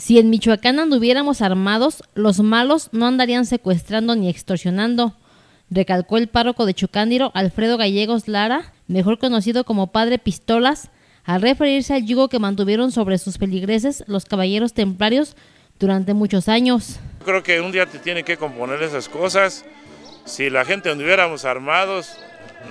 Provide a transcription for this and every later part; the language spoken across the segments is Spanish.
Si en Michoacán anduviéramos armados, los malos no andarían secuestrando ni extorsionando, recalcó el párroco de Chucándiro, Alfredo Gallegos Lara, mejor conocido como Padre Pistolas, al referirse al yugo que mantuvieron sobre sus peligreses los caballeros templarios durante muchos años. Creo que un día te tiene que componer esas cosas. Si la gente anduviéramos armados,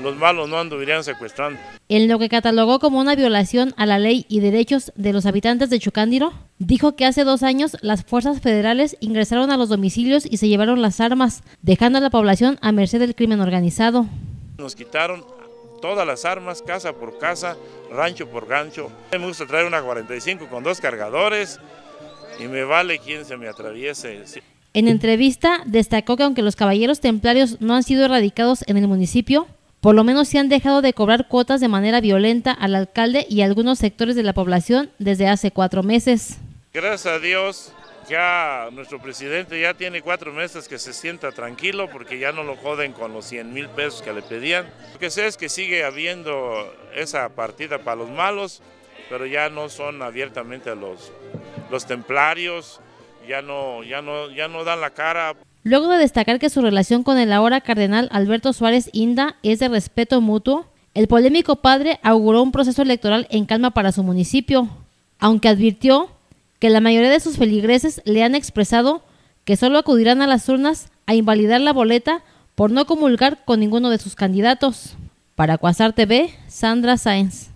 los malos no anduvieran secuestrando. En lo que catalogó como una violación a la ley y derechos de los habitantes de Chucándiro, dijo que hace dos años las fuerzas federales ingresaron a los domicilios y se llevaron las armas, dejando a la población a merced del crimen organizado. Nos quitaron todas las armas, casa por casa, rancho por gancho. Me gusta traer una 45 con dos cargadores y me vale quien se me atraviese. En entrevista destacó que aunque los caballeros templarios no han sido erradicados en el municipio, por lo menos se han dejado de cobrar cuotas de manera violenta al alcalde y algunos sectores de la población desde hace cuatro meses. Gracias a Dios, ya nuestro presidente ya tiene cuatro meses que se sienta tranquilo porque ya no lo joden con los 100 mil pesos que le pedían. Lo que sé es que sigue habiendo esa partida para los malos, pero ya no son abiertamente los, los templarios, ya no, ya, no, ya no dan la cara. Luego de destacar que su relación con el ahora cardenal Alberto Suárez Inda es de respeto mutuo, el polémico padre auguró un proceso electoral en calma para su municipio, aunque advirtió que la mayoría de sus feligreses le han expresado que solo acudirán a las urnas a invalidar la boleta por no comulgar con ninguno de sus candidatos. Para Cuasar TV, Sandra Sáenz.